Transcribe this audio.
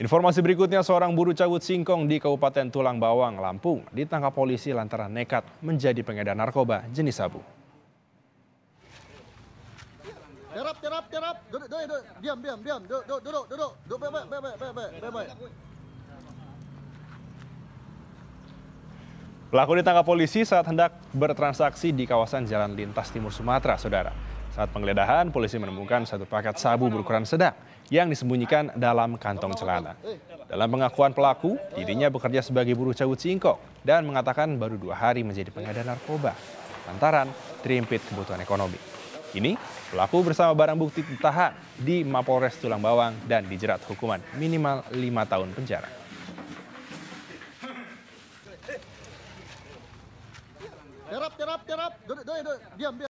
Informasi berikutnya, seorang buru cabut singkong di Kabupaten Tulang Bawang, Lampung, ditangkap polisi lantaran nekat menjadi pengedar narkoba jenis sabu. Terap, terap, terap, Duduk, duduk, duduk. Diam, diam, diam. Duduk, duduk, duduk. Duduk, duduk. Baik, baik, baik, baik, baik, baik, baik. Pelaku ditangkap polisi saat hendak bertransaksi di kawasan Jalan Lintas Timur Sumatera, Saudara. Saat penggeledahan, polisi menemukan satu paket sabu berukuran sedang yang disembunyikan dalam kantong celana. Dalam pengakuan pelaku, dirinya bekerja sebagai buruh cabut singkong dan mengatakan baru dua hari menjadi pengedar narkoba lantaran terimpit kebutuhan ekonomi. Ini pelaku bersama barang bukti ditahan di Mapolres Tulang Bawang dan dijerat hukuman minimal lima tahun penjara. Terap, terap, terap. Diam, diam.